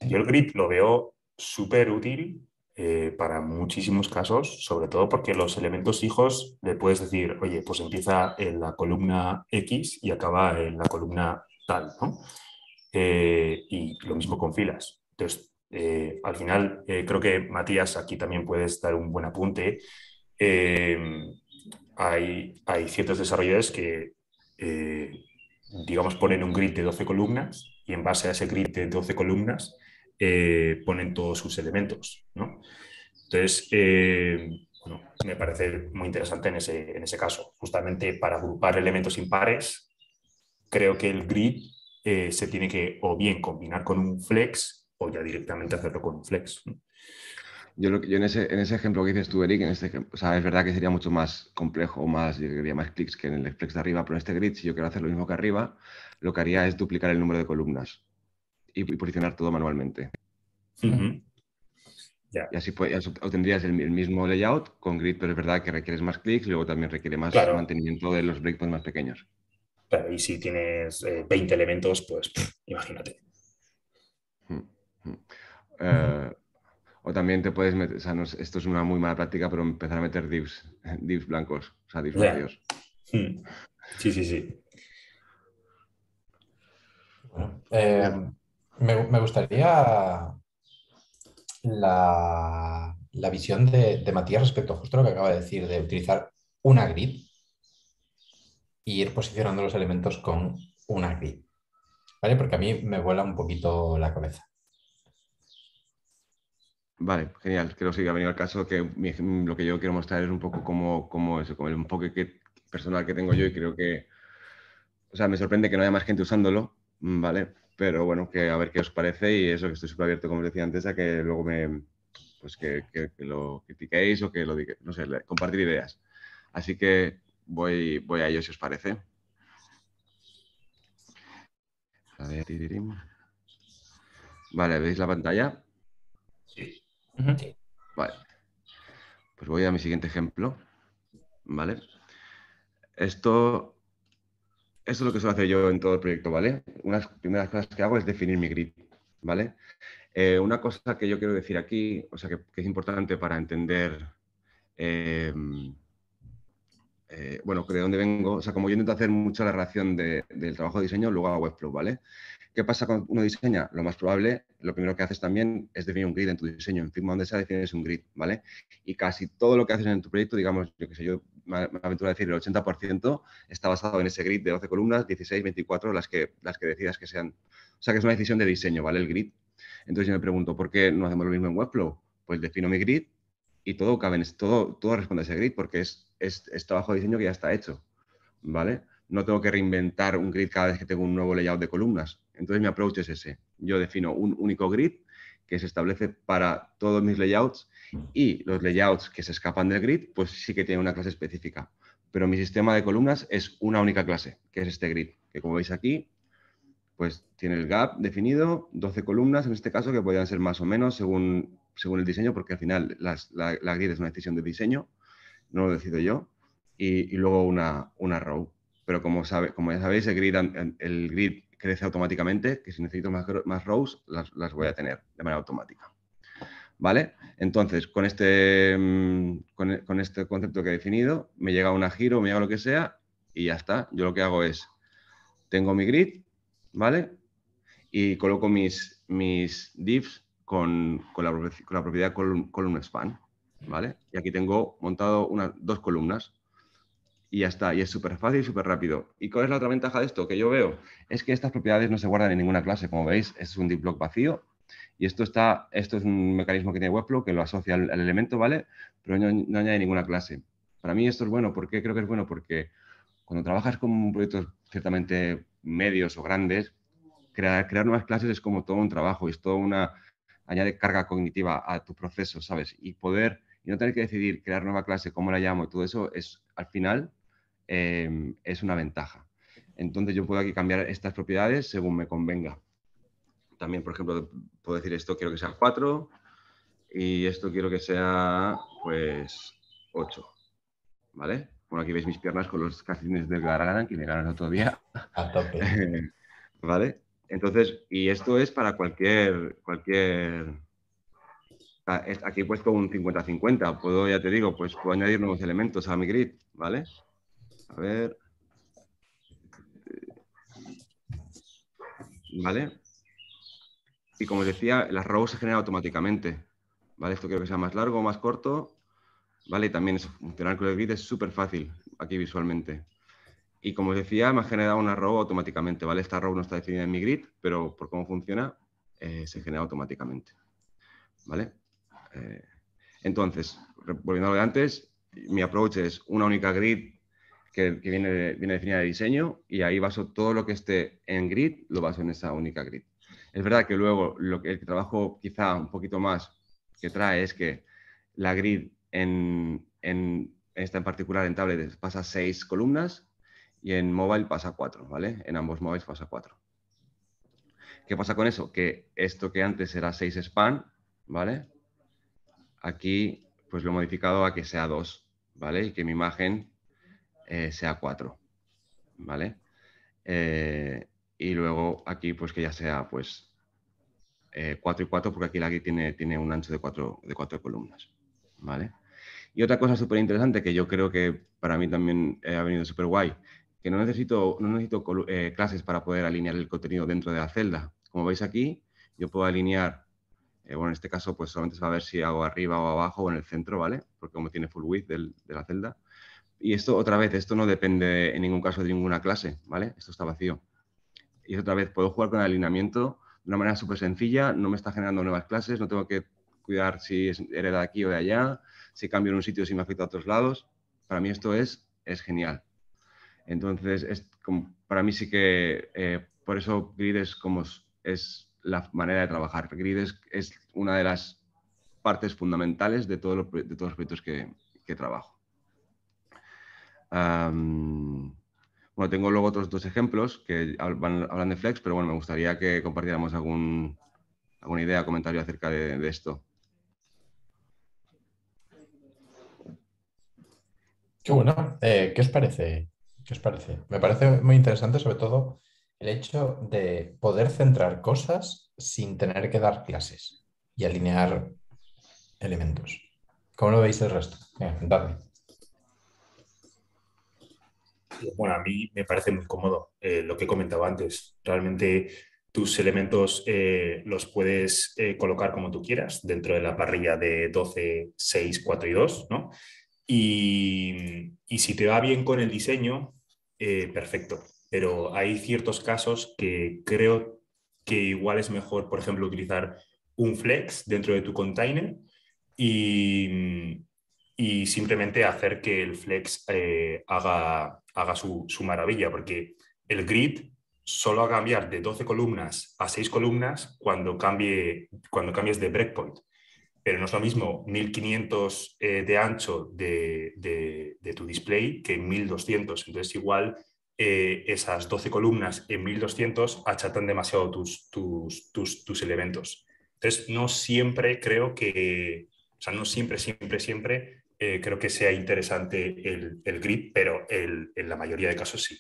Yo el grid lo veo súper útil eh, para muchísimos casos, sobre todo porque los elementos hijos le puedes decir, oye, pues empieza en la columna X y acaba en la columna tal, ¿no? Eh, y lo mismo con filas. Entonces, eh, al final, creo que Matías, aquí también puedes dar un buen apunte. Hay, hay, ciertos desarrolladores que, digamos, ponen un grid de 12 columnas y en base a ese grid de 12 columnas, eh, ponen todos sus elementos. ¿no? Entonces, eh, me parece muy interesante en ese, caso. Justamente para agrupar elementos impares, creo que el grid eh, se tiene que o bien combinar con un flex o ya directamente hacerlo con un flex. Yo, en, ese, en, ese, ejemplo que dices tú, Eric, en este, o es verdad que sería mucho más complejo, más, más clics que en el flex de arriba, pero en este grid, si yo quiero hacer lo mismo que arriba, lo que haría es duplicar el número de columnas y, posicionar todo manualmente. Y así, pues, obtendrías el, mismo layout con grid, pero es verdad que requieres más clics, y luego también requiere más mantenimiento de los breakpoints más pequeños. y si tienes 20 eh, elementos, pues imagínate. Mm, mm. Eh, o también te puedes meter, o sea, esto es una muy mala práctica, pero empezar a meter divs, divs blancos, o sea, divs vacíos. Mm. Sí, sí, sí. Bueno, eh, me, gustaría la, visión de, Matías respecto justo lo que acaba de decir, de utilizar una grid y ir posicionando los elementos con una grid. ¿Vale? Porque a mí me vuela un poquito la cabeza. Vale, genial. Creo que ha venido el caso que lo que yo quiero mostrar es un poco como, eso, como el enfoque que, personal que tengo yo y creo que, o sea, me sorprende que no haya más gente usándolo, ¿vale? Pero bueno, que a ver qué os parece y eso que estoy súper abierto, como decía antes, a que luego me pues que, lo critiquéis o que lo no sé, compartir ideas. Así que voy, voy a ello si os parece. vale, ¿veis la pantalla? Sí. Vale. Pues voy a mi siguiente ejemplo. ¿Vale? Esto eso es lo que suelo hacer yo en todo el proyecto, ¿vale? Una de las primeras cosas que hago es definir mi grid, ¿vale? Eh, una cosa que yo quiero decir aquí, o sea, que, es importante para entender, eh, eh, bueno, de dónde vengo, o sea, como yo intento hacer mucho la relación del trabajo de diseño, luego hago Webflow, ¿vale? ¿Qué pasa cuando uno diseña? Lo más probable, lo primero que haces también es definir un grid en tu diseño. En firma donde sea, defines un grid, ¿vale? Y casi todo lo que haces en tu proyecto, digamos, yo qué sé, yo me aventuro a decir, el 80% está basado en ese grid de 12 columnas, 16, 24, las que, las que decidas que sean. O sea, que es una decisión de diseño, ¿vale? El grid. Entonces yo me pregunto, ¿por qué no hacemos lo mismo en Webflow? Pues defino mi grid y todo, cabe en, todo, todo responde a ese grid porque es, es, es trabajo de diseño que ya está hecho, ¿vale? no tengo que reinventar un grid cada vez que tengo un nuevo layout de columnas. Entonces mi approach es ese. Yo defino un único grid que se establece para todos mis layouts mm. y los layouts que se escapan del grid, pues sí que tiene una clase específica. Pero mi sistema de columnas es una única clase, que es este grid, que como veis aquí, pues tiene el gap definido, 12 columnas en este caso, que podrían ser más o menos según, según el diseño, porque al final la, la, grid es una decisión de diseño, no lo decido yo, y, luego una, una row. Pero como, sabe, como ya sabéis, el grid crece automáticamente, que si necesito más, rows, las, voy a tener de manera automática. ¿Vale? Entonces, con este, mm, con, e-, con este concepto que he definido, me llega una giro, me llega lo que sea, y ya está. Yo lo que hago es, tengo mi grid, ¿vale? Y coloco mis, mis divs con, con, la, propiedad column, span, ¿vale? Y aquí tengo montado unas dos columnas y ya está. Y es súper fácil y súper rápido. ¿Y cuál es la otra ventaja de esto que yo veo? Es que estas propiedades no se guardan en ninguna clase. Como veis, es un deep block vacío. Y esto, está, esto es un mecanismo que tiene Webflow que lo asocia al, elemento, ¿vale? Pero no, añade ninguna clase. Para mí esto es bueno. ¿Por qué creo que es bueno? Porque cuando trabajas con proyectos ciertamente medios o grandes, crear, crear nuevas clases es como todo un trabajo. Es toda una... añade carga cognitiva a tu proceso, ¿sabes? Y poder y no tener que decidir crear nueva clase, cómo la llamo y todo eso, es al final em, es una ventaja. Entonces yo puedo aquí cambiar estas propiedades según me convenga. También, por ejemplo, puedo decir esto quiero que sea 4 y esto quiero que sea pues 8. ¿Vale? Bueno, aquí veis mis piernas con los calcines del Garagán, que me ganan otro día. ¿Vale? Entonces, y esto es para cualquier, cualquier Ah, aquí he puesto un 50-50. Puedo, ya te digo, pues puedo añadir nuevos elementos a mi grid, ¿vale? A ver. ¿Vale? Y como os decía, las rows se genera automáticamente. ¿Vale? Esto quiero que sea más largo, más corto. ¿Vale? Y también es funcionar con el grid es súper fácil aquí visualmente. Y como os decía, me ha generado una row automáticamente, ¿vale? Esta row no está definida en mi grid, pero por cómo funciona, eh, se genera automáticamente, ¿vale? Eh, entonces, volviendo a lo de antes, mi approach es una única grid que, viene, viene definida de diseño y ahí baso todo lo que esté en grid, lo baso en esa única grid. Es verdad que luego lo que, el trabajo quizá un poquito más que trae es que la grid en, esta en particular en tablet pasa seis columnas y en mobile pasa cuatro, ¿vale? En ambos móviles pasa cuatro. ¿Qué pasa con eso? Que esto que antes era seis span, ¿vale? Aquí pues lo he modificado a que sea 2, ¿vale? Y que mi imagen eh, sea 4, ¿vale? Eh, y luego aquí pues que ya sea pues 4 eh, y 4 porque aquí la que tiene, tiene un ancho de 4 de cuatro columnas, ¿vale? Y otra cosa súper interesante que yo creo que para mí también ha venido súper guay, que no necesito, no necesito clases para poder alinear el contenido dentro de la celda. Como veis aquí, yo puedo alinear eh, bueno, en este caso, pues solamente se va a ver si hago arriba o abajo o en el centro, ¿vale? Porque como tiene full width de la celda. Y esto, otra vez, esto no depende en ningún caso de ninguna clase, ¿vale? Esto está vacío. Y otra vez, puedo jugar con el alineamiento de una manera súper sencilla, no me está generando nuevas clases, no tengo que cuidar si es hereda aquí o de allá, si cambio en un sitio, si me afecta a otros lados. Para mí esto es, es genial. Entonces, como, para mí sí que, eh, por eso Grid es como, es la manera de trabajar. Grid es, una de las partes fundamentales de, todos los proyectos que, trabajo. bueno, tengo luego otros dos ejemplos que hablan de Flex, pero bueno, me gustaría que compartiéramos alguna idea, comentario acerca de, esto. Qué bueno. Eh, ¿Qué os parece? ¿Qué os parece? Me parece muy interesante, sobre todo, el hecho de poder centrar cosas sin tener que dar clases y alinear elementos. ¿Cómo lo veis el resto? Bueno, a mí me parece muy cómodo eh, lo que comentaba antes. Realmente tus elementos eh, los puedes eh, colocar como tú quieras dentro de la parrilla de 12, 6, 4 y 2, ¿no? y si te va bien con el diseño, perfecto pero hay ciertos casos que creo que igual es mejor, por ejemplo, utilizar un flex dentro de tu container y, simplemente hacer que el flex eh, haga, haga su, maravilla, porque el grid solo va a cambiar de 12 columnas a 6 columnas cuando, cambie, cuando cambies de breakpoint. Pero no es lo mismo 1500 eh, de ancho de, de tu display que 1200. Entonces, igual eh, esas 12 columnas en 1200 achatan demasiado tus, tus, tus, elementos. Entonces, no siempre creo que, o sea, no siempre, siempre, siempre eh, creo que sea interesante el, el grip, pero en la mayoría de casos sí.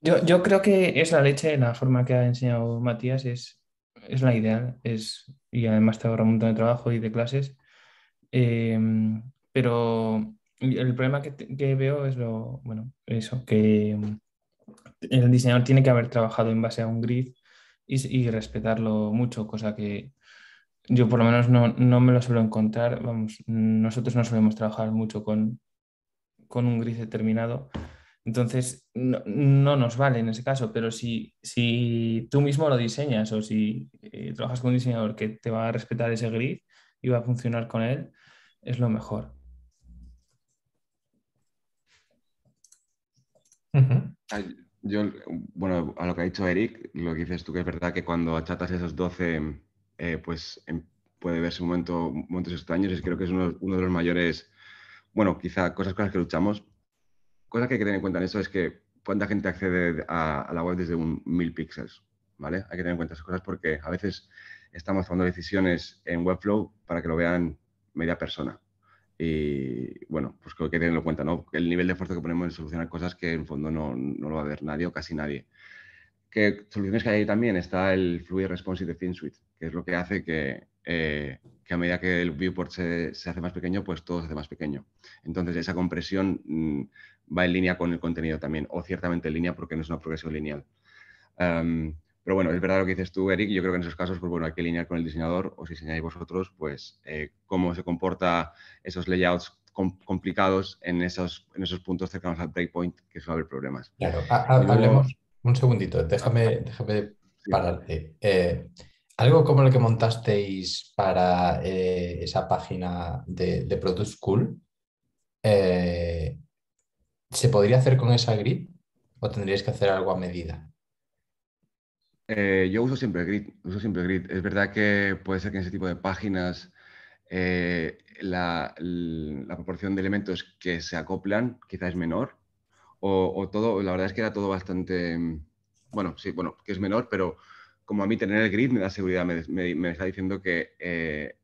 Yo, creo que es la leche, la forma que ha enseñado Matías es, es la ideal, es, y además te ahorra un montón de trabajo y de clases Em, pero el problema que, veo es lo, bueno, eso, que mm, el diseñador tiene que haber trabajado en base a un grid y, respetarlo mucho, cosa que yo por lo menos no, no, me lo suelo encontrar. Vamos, nosotros no solemos trabajar mucho con, un grid determinado. Entonces, no, nos vale en ese caso, pero si, si tú mismo lo diseñas o si eh, trabajas con un diseñador que te va a respetar ese grid y va a funcionar con él, es lo mejor. Ah, yo, bueno, a lo que ha dicho Eric, lo que dices tú que es verdad que cuando achatas esos 12, eh, pues em, puede verse un momento, montes extraños y creo que es uno, de los mayores, bueno, quizá cosas con las que luchamos. Cosa que hay que tener en cuenta en eso es que cuánta gente accede a, la web desde un mil píxeles, ¿vale? Hay que tener en cuenta esas cosas porque a veces estamos tomando decisiones en Webflow para que lo vean media persona. Y bueno, pues creo que hay tenerlo en cuenta, ¿no? El nivel de esfuerzo que ponemos en solucionar cosas que en fondo no, no lo va a ver nadie o casi nadie. ¿Qué soluciones que hay ahí también? Está el Fluid Responsive de suite que es lo que hace que, eh, a medida que el viewport se, hace más pequeño, pues todo se hace más pequeño. Entonces, esa compresión mm, va en línea con el contenido también, o ciertamente en línea porque no es una progresión lineal. Pero bueno, es verdad lo que dices tú, Eric. Yo creo que en esos casos, pues bueno, hay que alinear con el diseñador o si diseñáis vosotros, pues eh, cómo se comporta esos layouts complicados en esos, en esos puntos cercanos al breakpoint que suele haber problemas. Claro, hablemos un segundito, déjame, déjame pararte. Eh, algo como lo que montasteis para eh, esa página de, de Product School, ¿se podría hacer con esa grid o tendríais que hacer algo a medida? Eh, yo uso siempre Grid, uso siempre Grid. Es verdad que puede ser que en ese tipo de páginas eh, la, la, proporción de elementos que se acoplan quizás es menor. O, todo, la verdad es que era todo bastante, mm, bueno, sí, bueno, que es menor, pero como a mí tener el grid me da seguridad, me, me, está diciendo que eh,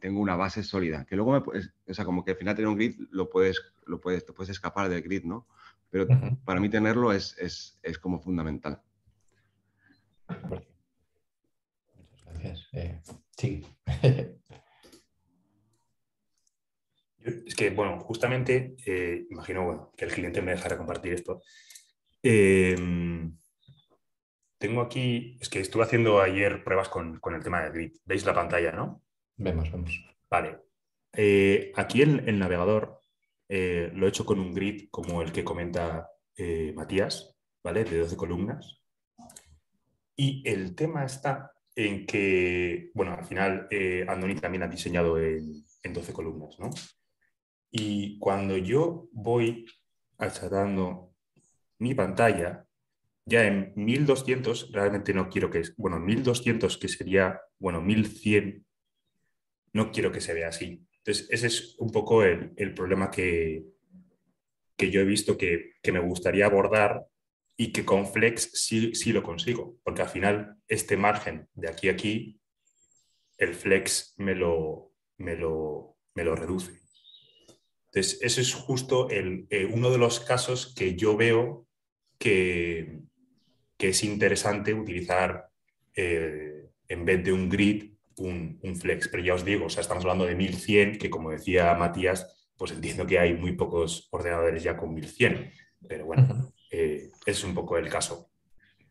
tengo una base sólida, que luego o sea, como que al final tener un grid lo puedes, lo puedes, te puedes escapar del grid, ¿no? Pero para mí tenerlo es, es, es como fundamental. Eh, sí. Es que, bueno, justamente, eh, imagino que el cliente me dejara compartir esto. Em, tengo aquí, es que estuve haciendo ayer pruebas con, con, el tema de grid. ¿Veis la pantalla, no? Vemos, vemos. Vale. Eh, aquí el, el navegador lo he hecho con un grid como el que comenta Matías, ¿vale? De 12 columnas. Y el tema está en que, bueno, al final eh, Andoni también ha diseñado en, 12 columnas, ¿no? Y cuando yo voy achatando mi pantalla, ya en 1200, realmente no quiero que, bueno, 1200 que sería, bueno, 1100, no quiero que se vea así. Entonces, ese es un poco el, problema que, que, yo he visto que, que me gustaría abordar y que con Flex sí, lo consigo, porque al final este margen de aquí a aquí, el Flex me lo, me lo, me lo reduce. Entonces, ese es justo el, eh, uno de los casos que yo veo que, que es interesante utilizar eh, en vez de un grid, un, flex. Pero ya os digo, sea, estamos hablando de 1100, que como decía Matías, pues entiendo que hay muy pocos ordenadores ya con 1100. Pero bueno, eh, es un poco el caso.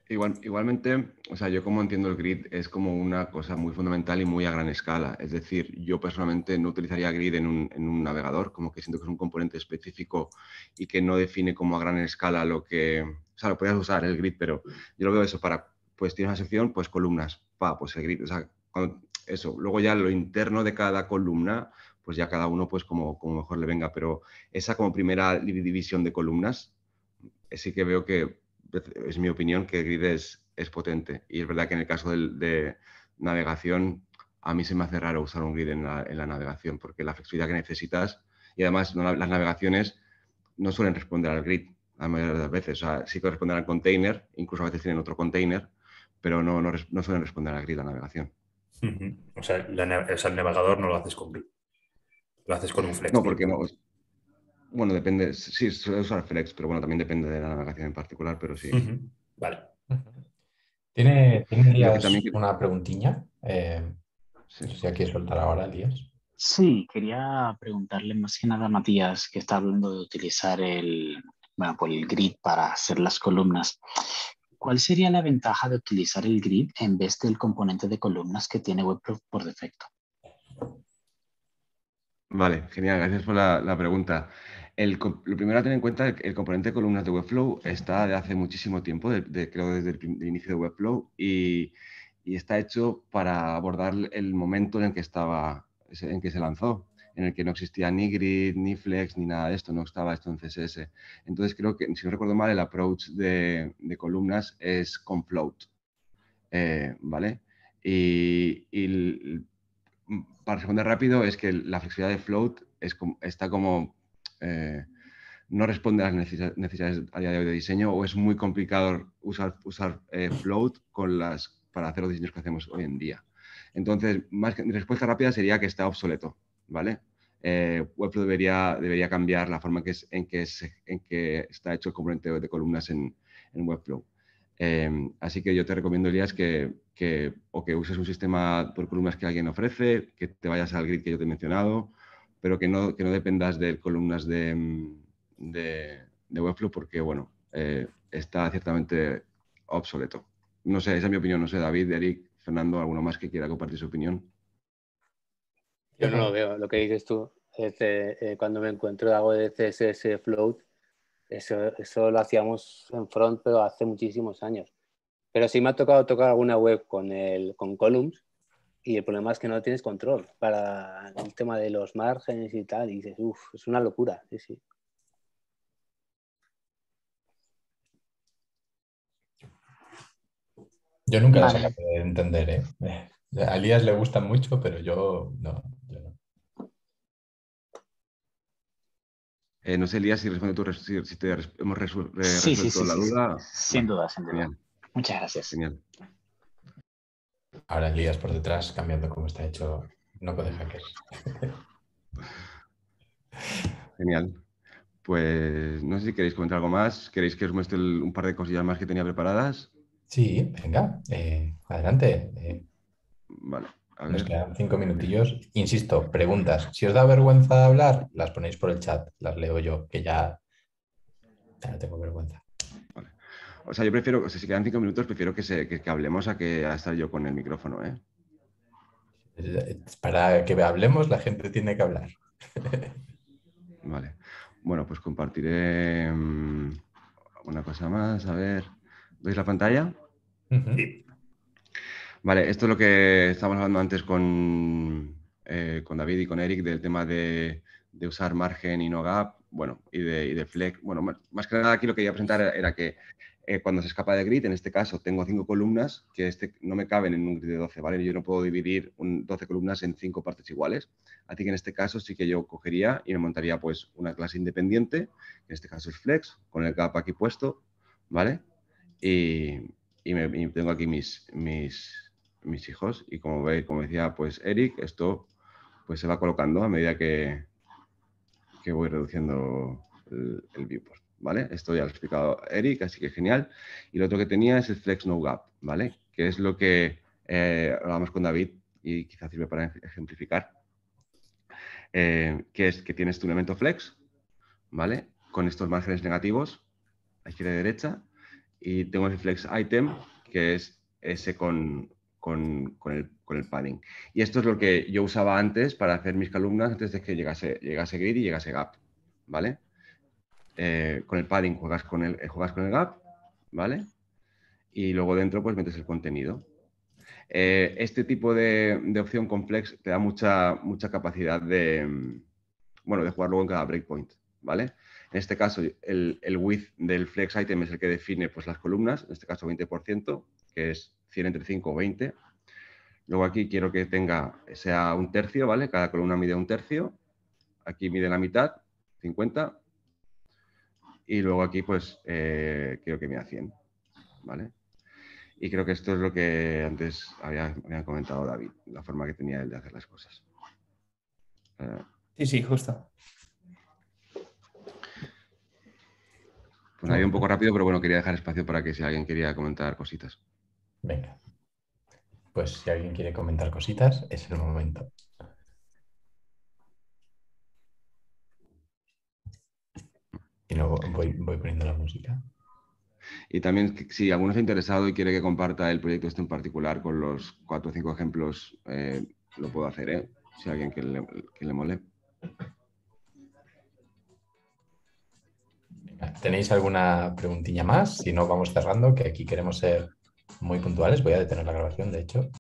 Igual, igualmente, o sea, yo como entiendo el grid, es como una cosa muy fundamental y muy a gran escala. Es decir, yo personalmente no utilizaría grid en un, navegador, como que siento que es un componente específico y que no define como a gran escala lo que... O sea, lo podrías usar el grid, pero yo lo veo eso para, pues tienes una sección, pues columnas, pa, pues el grid, o sea, eso. Luego ya lo interno de cada columna, pues ya cada uno pues como, como mejor le venga, pero esa como primera división de columnas sí que veo que, es mi opinión, que Grid es, es potente. Y es verdad que en el caso de, navegación, a mí se me hace raro usar un Grid en la, en la navegación, porque la flexibilidad que necesitas, y además las navegaciones no suelen responder al Grid la mayoría de las veces. O sea, sí que responden al container, incluso a veces tienen otro container, pero no, no, suelen responder al Grid la navegación. o, sea, o, sea, el navegador no lo haces con Grid. Lo haces con un flex. No, porque no, bueno, depende, sí, suele usar Flex, pero bueno, también depende de la navegación en particular, pero sí. Vale. ¿Tiene, una preguntiña? Eh, si aquí soltar ahora, Díaz. Sí, quería preguntarle más que nada a Matías, que está hablando de utilizar el, bueno, por pues el grid para hacer las columnas. ¿Cuál sería la ventaja de utilizar el grid en vez del componente de columnas que tiene Webproof por defecto? Vale, genial, gracias por la, la pregunta lo primero a tener en cuenta, el, el componente de columnas de Webflow está de hace muchísimo tiempo, de, creo desde el, inicio de Webflow, y, y, está hecho para abordar el momento en el que estaba, en que se lanzó, en el que no existía ni grid, ni flex, ni nada de esto, no estaba esto en CSS. Entonces creo que, si no recuerdo mal, el approach de, columnas es con float, eh, ¿vale? Y, para responder rápido, es que la flexibilidad de float está como eh, no responde a las necesidades a día de hoy de diseño o es muy complicado usar, usar eh, Float con las, para hacer los diseños que hacemos hoy en día. Entonces, mi respuesta rápida sería que está obsoleto, ¿vale? Eh, Webflow debería, debería cambiar la forma en, que en que está hecho el componente de columnas en, en Webflow. así que yo te recomiendo, Elías, que, que, o que uses un sistema por columnas que alguien ofrece, que te vayas al grid que yo te he mencionado, pero que no, que dependas de columnas de, mm, de, de Webflow porque, bueno, eh, está ciertamente obsoleto. No sé, esa es mi opinión. No sé, David, Eric, Fernando, alguno más que quiera compartir su opinión. Yo no lo veo, lo que dices tú. es eh, cuando me encuentro hago de CSS Float, eso, eso, lo hacíamos en front, pero hace muchísimos años. Pero sí me ha tocado tocar alguna web con, el, con Columns y el problema es que no tienes control para el tema de los márgenes y tal, y dices, uff, es una locura, sí, sí. Yo nunca lo las acabo de entender, ¿eh? A Elías le gusta mucho, pero yo no. Yo no. Eh, no sé, Elías, si responde tú, si, te hemos eh, resuelto sí, sí, sí, la duda. Sin duda, sin duda. Muchas gracias. Genial ahora hay por detrás, cambiando cómo está hecho no de Hackers. Genial. Pues no sé si queréis comentar algo más. ¿Queréis que os muestre un par de cosillas más que tenía preparadas? Sí, venga, eh, adelante. Eh. Vale. Nos quedan cinco minutillos. Insisto, preguntas. Si os da vergüenza hablar, las ponéis por el chat, las leo yo, que ya, ya no tengo vergüenza. O sea, yo prefiero, si quedan cinco minutos, prefiero que, hablemos a que a estar yo con el micrófono, ¿eh? Para que hablemos, la gente tiene que hablar. vale. Bueno, pues compartiré mm, una cosa más. A ver, ¿veis la pantalla? Sí. Vale, esto es lo que estábamos hablando antes con, eh, David y con Eric del tema de, usar margen y no gap, bueno, y de, y de flex. Bueno, más, más que nada aquí lo que quería presentar era que eh, cuando se escapa de grid, en este caso tengo cinco columnas que este no me caben en un grid de 12, ¿vale? Yo no puedo dividir un, 12 columnas en cinco partes iguales. Así que en este caso sí que yo cogería y me montaría pues una clase independiente, en este caso es flex, con el gap aquí puesto, ¿vale? Y, tengo aquí mis, hijos y como veis, como decía pues Eric, esto pues se va colocando a medida que, voy reduciendo el viewport. ¿vale? Esto ya lo ha explicado Eric, así que genial. Y lo otro que tenía es el Flex No Gap, ¿vale? Que es lo que eh, hablamos con David y quizás sirve para ejemplificar, eh, que es que tienes tu elemento Flex, ¿vale? Con estos márgenes negativos, a izquierda y derecha, y tengo el Flex Item, que es ese con, con, el, con, el, padding. Y esto es lo que yo usaba antes para hacer mis columnas antes de que llegase, llegase grid y llegase gap, ¿vale? Eh, con el padding juegas con el, eh, con el gap, ¿vale? Y luego dentro pues metes el contenido. Eh, este tipo de, opción complex te da mucha, mucha capacidad de, mm, bueno, de jugar luego en cada breakpoint, ¿vale? En este caso, el, width del flex item es el que define pues, las columnas, en este caso 20%, que es 100 entre 5 o 20. Luego aquí quiero que tenga, sea un tercio, ¿vale? Cada columna mide un tercio. Aquí mide la mitad, 50. Y luego aquí, pues, eh, creo que me hacían. ¿vale? Y creo que esto es lo que antes había, comentado David, la forma que tenía él de hacer las cosas. Eh, sí, sí, justo. Pues había un poco rápido, pero bueno, quería dejar espacio para que si alguien quería comentar cositas. Venga. Pues si alguien quiere comentar cositas, es el momento. Y luego voy, poniendo la música. Y también, si alguno está interesado y quiere que comparta el proyecto este en particular con los cuatro o cinco ejemplos, eh, lo puedo hacer, ¿eh? Si alguien que le mole. ¿Tenéis alguna preguntilla más? Si no, vamos cerrando, que aquí queremos ser muy puntuales. Voy a detener la grabación, de hecho.